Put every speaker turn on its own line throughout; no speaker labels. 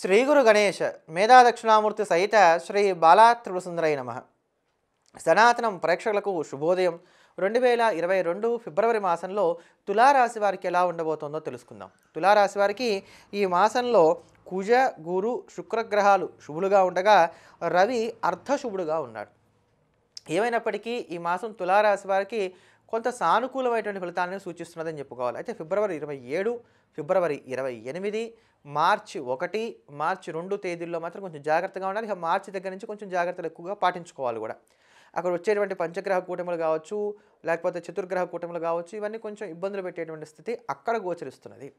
శ్రీ గురు గణేష్ మేధా దక్షిణామూర్తి సహిత శ్రీ బాలా నమ సనాతనం ప్రేక్షకులకు శుభోదయం రెండు వేల ఇరవై రెండు ఫిబ్రవరి మాసంలో తులారాశి వారికి ఎలా ఉండబోతోందో తెలుసుకుందాం తులారాశి వారికి ఈ మాసంలో కుజ గురు శుక్రగ్రహాలు శుభులుగా ఉండగా రవి అర్ధశుభుడుగా ఉన్నాడు ఏమైనప్పటికీ ఈ మాసం తులారాశి వారికి కొంత సానుకూలమైనటువంటి ఫలితాలను సూచిస్తున్నదని చెప్పుకోవాలి అయితే ఫిబ్రవరి ఇరవై ఏడు ఫిబ్రవరి ఇరవై ఎనిమిది మార్చి ఒకటి మార్చి రెండు తేదీల్లో మాత్రం కొంచెం జాగ్రత్తగా ఉండాలి ఇక మార్చి దగ్గర నుంచి కొంచెం జాగ్రత్తలు ఎక్కువగా పాటించుకోవాలి కూడా అక్కడ వచ్చేటువంటి పంచగ్రహ కూటములు కావచ్చు లేకపోతే చతుర్గ్రహ కూటములు కావచ్చు ఇవన్నీ కొంచెం ఇబ్బందులు పెట్టేటువంటి స్థితి అక్కడ గోచరిస్తున్నది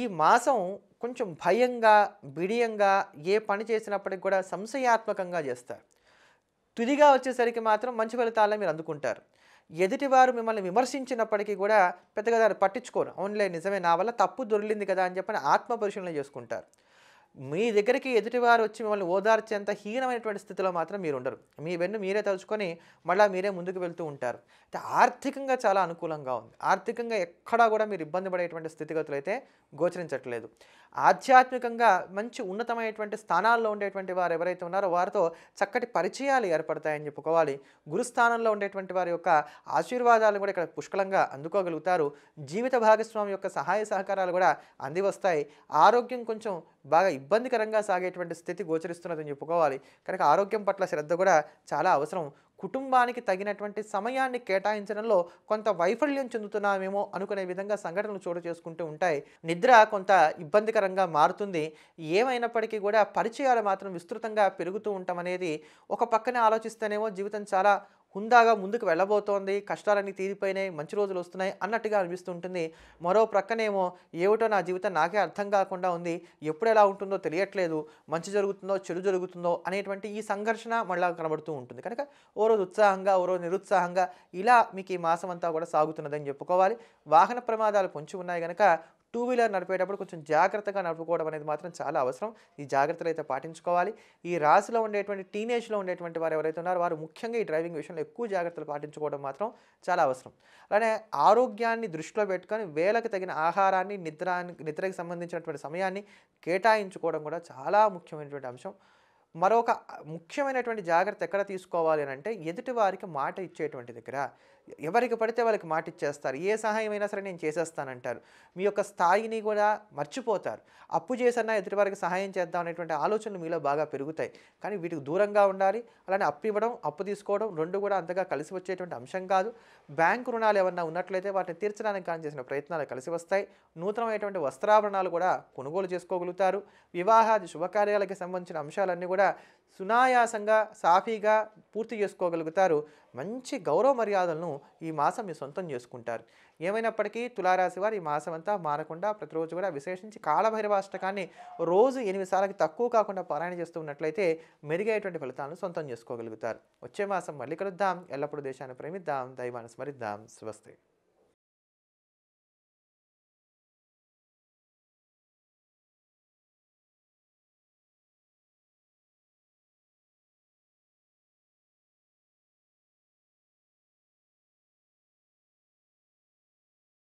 ఈ మాసం కొంచెం భయంగా బిడియంగా ఏ పని చేసినప్పటికి కూడా సంశయాత్మకంగా చేస్తారు తుదిగా వచ్చేసరికి మాత్రం మంచి ఫలితాలను మీరు అందుకుంటారు ఎదుటివారు మిమ్మల్ని విమర్శించినప్పటికీ కూడా పెద్దగా దాన్ని పట్టించుకోరు అవునులే నిజమే నా వల్ల తప్పు దొరికింది కదా అని చెప్పని ఆత్మ పరిశీలన చేసుకుంటారు మీ దగ్గరికి ఎదుటివారు వచ్చి మిమ్మల్ని ఓదార్చేంత హీనమైనటువంటి స్థితిలో మాత్రం మీరు ఉండరు మీ వెన్ను మీరే తలుచుకొని మళ్ళీ మీరే ముందుకు వెళ్తూ ఉంటారు అయితే ఆర్థికంగా చాలా అనుకూలంగా ఉంది ఆర్థికంగా ఎక్కడా కూడా మీరు ఇబ్బంది పడేటువంటి స్థితిగతులు అయితే గోచరించట్లేదు ఆధ్యాత్మికంగా మంచి ఉన్నతమైనటువంటి స్థానాల్లో ఉండేటువంటి వారు ఎవరైతే ఉన్నారో వారితో చక్కటి పరిచయాలు ఏర్పడతాయని చెప్పుకోవాలి గురుస్థానంలో ఉండేటువంటి వారి యొక్క ఆశీర్వాదాలు కూడా ఇక్కడ పుష్కలంగా అందుకోగలుగుతారు జీవిత భాగస్వామి యొక్క సహాయ సహకారాలు కూడా అందివస్తాయి ఆరోగ్యం కొంచెం బాగా ఇబ్బందికరంగా సాగేటువంటి స్థితి గోచరిస్తున్నదని చెప్పుకోవాలి కనుక ఆరోగ్యం పట్ల శ్రద్ధ కూడా చాలా అవసరం కుటుంబానికి తగినటువంటి సమయాన్ని కేటాయించడంలో కొంత వైఫల్యం చెందుతున్నామేమో అనుకునే విధంగా సంఘటనలు చోటు చేసుకుంటూ ఉంటాయి నిద్ర కొంత ఇబ్బందికరంగా మారుతుంది ఏమైనప్పటికీ కూడా పరిచయాలు మాత్రం విస్తృతంగా పెరుగుతూ ఉంటామనేది ఒక పక్కనే ఆలోచిస్తేనేమో జీవితం చాలా హుందాగా ముందుకు వెళ్ళబోతోంది కష్టాలన్నీ తీరిపోయినాయి మంచి రోజులు వస్తున్నాయి అన్నట్టుగా అనిపిస్తుంటుంది మరో ప్రక్కనేమో ఏమిటో నా జీవితం నాకే అర్థం కాకుండా ఉంది ఎప్పుడు ఎలా ఉంటుందో తెలియట్లేదు మంచి జరుగుతుందో చెడు జరుగుతుందో అనేటువంటి ఈ సంఘర్షణ మళ్ళీ కనబడుతూ ఉంటుంది కనుక ఓ రోజు ఉత్సాహంగా ఓ రోజు నిరుత్సాహంగా ఇలా మీకు ఈ మాసం అంతా కూడా సాగుతున్నదని చెప్పుకోవాలి వాహన ప్రమాదాలు పొంచి ఉన్నాయి కనుక టూ వీలర్ నడిపేటప్పుడు కొంచెం జాగ్రత్తగా నడుపుకోవడం అనేది మాత్రం చాలా అవసరం ఈ జాగ్రత్తలు అయితే పాటించుకోవాలి ఈ రాశిలో ఉండేటువంటి టీనేజ్లో ఉండేటువంటి వారు ఎవరైతే ఉన్నారో వారు ముఖ్యంగా ఈ డ్రైవింగ్ విషయంలో ఎక్కువ జాగ్రత్తలు పాటించుకోవడం మాత్రం చాలా అవసరం అలానే ఆరోగ్యాన్ని దృష్టిలో పెట్టుకొని వేలకు తగిన ఆహారాన్ని నిద్ర నిద్రకి సంబంధించినటువంటి సమయాన్ని కేటాయించుకోవడం కూడా చాలా ముఖ్యమైనటువంటి అంశం మరొక ముఖ్యమైనటువంటి జాగ్రత్త ఎక్కడ తీసుకోవాలి అని అంటే ఎదుటి వారికి మాట ఇచ్చేటువంటి దగ్గర ఎవరికి పడితే వాళ్ళకి మాట ఇచ్చేస్తారు ఏ సహాయమైనా సరే నేను చేసేస్తానంటారు మీ యొక్క స్థాయిని కూడా మర్చిపోతారు అప్పు చేసన్నా ఎదుటి వారికి సహాయం చేద్దాం అనేటువంటి ఆలోచనలు మీలో బాగా పెరుగుతాయి కానీ వీటికి దూరంగా ఉండాలి అలానే అప్పు ఇవ్వడం అప్పు తీసుకోవడం రెండు కూడా అంతగా కలిసి వచ్చేటువంటి అంశం కాదు బ్యాంకు రుణాలు ఏమన్నా ఉన్నట్లయితే వాటిని తీర్చడానికి కానీ చేసిన ప్రయత్నాలు కలిసి వస్తాయి నూతనమైనటువంటి వస్త్రాభరణాలు కూడా కొనుగోలు చేసుకోగలుగుతారు వివాహాది శుభకార్యాలకి సంబంధించిన అంశాలన్నీ కూడా కూడా సునాయాసంగా సాఫీగా పూర్తి చేసుకోగలుగుతారు మంచి గౌరవ మర్యాదలను ఈ మాసం మీ సొంతం చేసుకుంటారు ఏమైనప్పటికీ తులారాశి వారు ఈ మాసం అంతా మారకుండా ప్రతిరోజు కూడా విశేషించి కాళభైరవాష్టకాన్ని రోజు ఎనిమిది సార్లకి తక్కువ కాకుండా పారాయణ చేస్తూ ఉన్నట్లయితే మెరుగైనటువంటి ఫలితాలను సొంతం చేసుకోగలుగుతారు వచ్చే మాసం మళ్ళీ కలుద్దాం ఎల్లప్పుడూ దేశాన్ని ప్రేమిద్దాం దైవాన్ని స్మరిద్దాం స్వస్తి